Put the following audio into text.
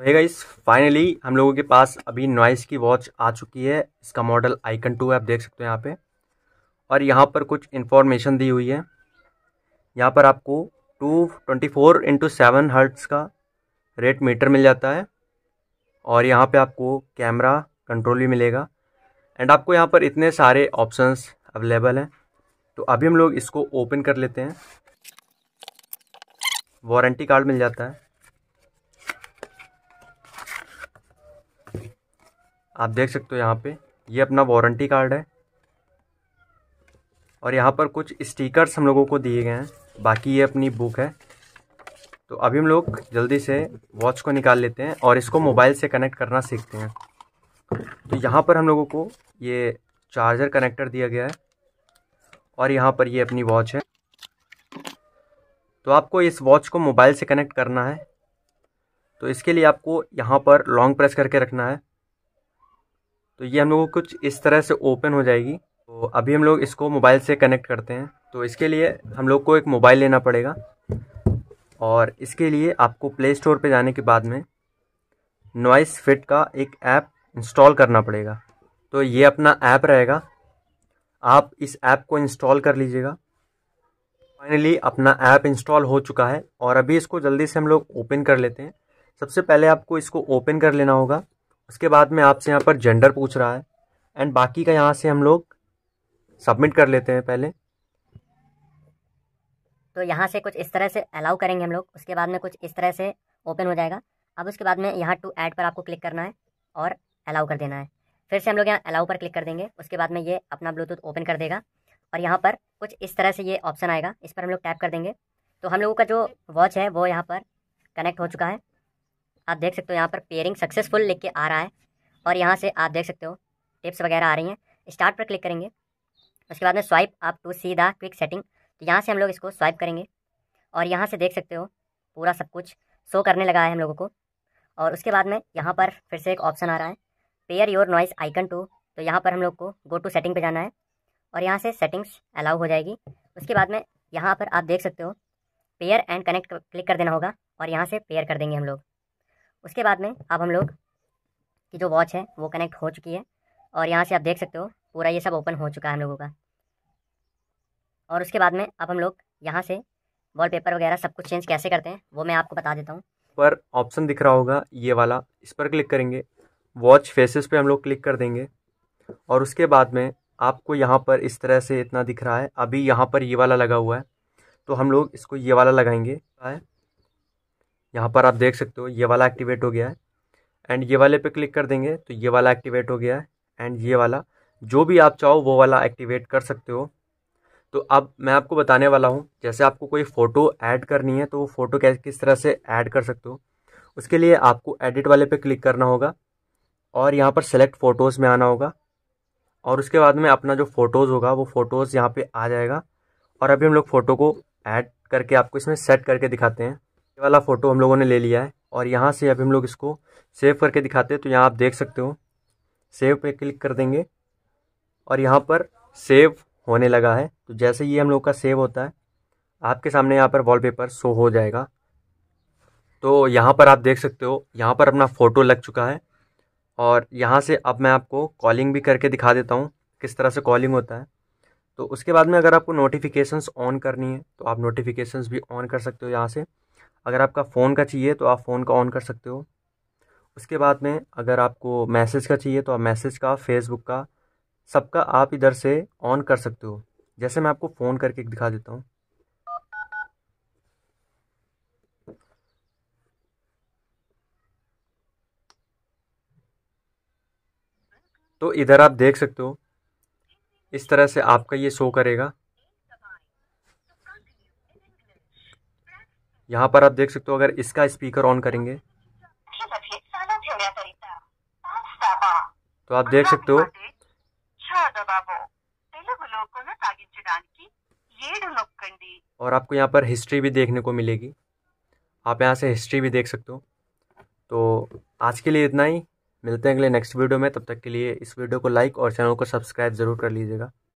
तो है इस फाइनली हम लोगों के पास अभी नॉइस की वॉच आ चुकी है इसका मॉडल आइकन टू है आप देख सकते हो यहाँ पे और यहाँ पर कुछ इन्फॉर्मेशन दी हुई है यहाँ पर आपको two twenty four into seven hearts का रेट मीटर मिल जाता है और यहाँ पे आपको कैमरा कंट्रोल भी मिलेगा एंड आपको यहाँ पर इतने सारे ऑप्शंस अवेलेबल हैं तो अभी हम लोग इसको ओपन कर लेते हैं वारंटी कार्ड मिल जाता है आप देख सकते हो यहाँ पे ये अपना वारंटी कार्ड है और यहाँ पर कुछ स्टिकर्स हम लोगों को दिए गए हैं बाकी ये अपनी बुक है तो अभी हम लोग जल्दी से वॉच को निकाल लेते हैं और इसको मोबाइल से कनेक्ट करना सीखते हैं तो यहाँ पर हम लोगों को ये चार्जर कनेक्टर दिया गया है और यहाँ पर ये अपनी वॉच है तो आपको इस वॉच को मोबाइल से कनेक्ट करना है तो इसके लिए आपको यहाँ पर लॉन्ग प्रेस करके रखना है तो ये हम लोग कुछ इस तरह से ओपन हो जाएगी तो अभी हम लोग इसको मोबाइल से कनेक्ट करते हैं तो इसके लिए हम लोग को एक मोबाइल लेना पड़ेगा और इसके लिए आपको प्ले स्टोर पर जाने के बाद में नॉइस फिट का एक ऐप इंस्टॉल करना पड़ेगा तो ये अपना ऐप रहेगा आप इस ऐप को इंस्टॉल कर लीजिएगा फाइनली अपना ऐप इंस्टॉल हो चुका है और अभी इसको जल्दी से हम लोग ओपन कर लेते हैं सबसे पहले आपको इसको ओपन कर लेना होगा उसके बाद में आपसे यहाँ पर जेंडर पूछ रहा है एंड बाकी का यहाँ से हम लोग सबमिट कर लेते हैं पहले तो यहाँ से कुछ इस तरह से अलाउ करेंगे हम लोग उसके बाद में कुछ इस तरह से ओपन हो जाएगा अब उसके बाद में यहाँ टू ऐड पर आपको क्लिक करना है और अलाउ कर देना है फिर से हम लोग यहाँ अलाउ पर क्लिक कर देंगे उसके बाद में ये अपना ब्लूटूथ ओपन कर देगा और यहाँ पर कुछ इस तरह से ये ऑप्शन आएगा इस पर हम लोग टैप कर देंगे तो हम लोगों का जो वॉच है वो यहाँ पर कनेक्ट हो चुका है आप देख सकते हो यहाँ पर पेयरिंग सक्सेसफुल लिख के आ रहा है और यहाँ से आप देख सकते हो टिप्स वगैरह आ रही हैं स्टार्ट पर क्लिक करेंगे उसके बाद में स्वाइप आप to see the quick setting तो यहाँ से हम लोग इसको स्वाइप करेंगे और यहाँ से देख सकते हो पूरा सब कुछ शो करने लगा है हम लोगों को और उसके बाद में यहाँ पर फिर से एक ऑप्शन आ रहा है pair your Noise icon too तो यहाँ पर हम लोग को गो टू सेटिंग पे जाना है और यहाँ से सेटिंग्स अलाउ हो जाएगी उसके बाद में यहाँ पर आप देख सकते हो पेयर एंड कनेक्ट क्लिक कर देना होगा और यहाँ से पेयर कर देंगे हम लोग उसके बाद में अब हम लोग की जो वॉच है वो कनेक्ट हो चुकी है और यहाँ से आप देख सकते हो पूरा ये सब ओपन हो चुका है हम लोगों का और उसके बाद में अब हम लोग यहाँ से वॉलपेपर वगैरह सब कुछ चेंज कैसे करते हैं वो मैं आपको बता देता हूँ पर ऑप्शन दिख रहा होगा ये वाला इस पर क्लिक करेंगे वॉच फेसेस पे हम लोग क्लिक कर देंगे और उसके बाद में आपको यहाँ पर इस तरह से इतना दिख रहा है अभी यहाँ पर ये वाला लगा हुआ है तो हम लोग इसको ये वाला लगाएंगे यहाँ पर आप देख सकते हो ये वाला एक्टिवेट हो गया है एंड ये वाले पे क्लिक कर देंगे तो ये वाला एक्टिवेट हो गया है एंड ये वाला जो भी आप चाहो वो वाला एक्टिवेट कर सकते हो तो अब मैं आपको बताने वाला हूँ जैसे आपको कोई फ़ोटो ऐड करनी है तो वो फ़ोटो कैसे किस तरह से ऐड कर सकते हो उसके लिए आपको एडिट वाले पे क्लिक करना होगा और यहाँ पर सेलेक्ट फ़ोटोज़ में आना होगा और उसके बाद में अपना जो फ़ोटोज़ होगा वो फ़ोटोज़ यहाँ पर आ जाएगा और अभी हम लोग फ़ोटो को ऐड करके आपको इसमें सेट करके दिखाते हैं वाला फ़ोटो हम लोगों ने ले लिया है और यहाँ से अब हम लोग इसको सेव करके दिखाते हैं तो यहाँ आप देख सकते हो सेव पे क्लिक कर देंगे और यहाँ पर सेव होने लगा है तो जैसे ही हम लोग का सेव होता है आपके सामने यहाँ पर वॉलपेपर शो हो जाएगा तो यहाँ पर आप देख सकते हो यहाँ पर अपना फ़ोटो लग चुका है और यहाँ से अब मैं आपको कॉलिंग भी करके दिखा देता हूँ किस तरह से कॉलिंग होता है तो उसके बाद में अगर आपको नोटिफिकेशंस ऑन करनी है तो आप नोटिफिकेशंस भी ऑन कर सकते हो यहाँ से अगर आपका फ़ोन का चाहिए तो आप फ़ोन का ऑन कर सकते हो उसके बाद में अगर आपको मैसेज का चाहिए तो आप मैसेज का फेसबुक का सबका आप इधर से ऑन कर सकते हो जैसे मैं आपको फ़ोन करके दिखा देता हूँ तो इधर आप देख सकते हो इस तरह से आपका ये शो करेगा यहाँ पर आप देख सकते हो अगर इसका स्पीकर ऑन करेंगे तो आप देख सकते हो और आपको यहाँ पर हिस्ट्री भी देखने को मिलेगी आप यहाँ से हिस्ट्री भी देख सकते हो तो आज के लिए इतना ही मिलते हैं अगले नेक्स्ट वीडियो में तब तक के लिए इस वीडियो को लाइक और चैनल को सब्सक्राइब ज़रूर कर लीजिएगा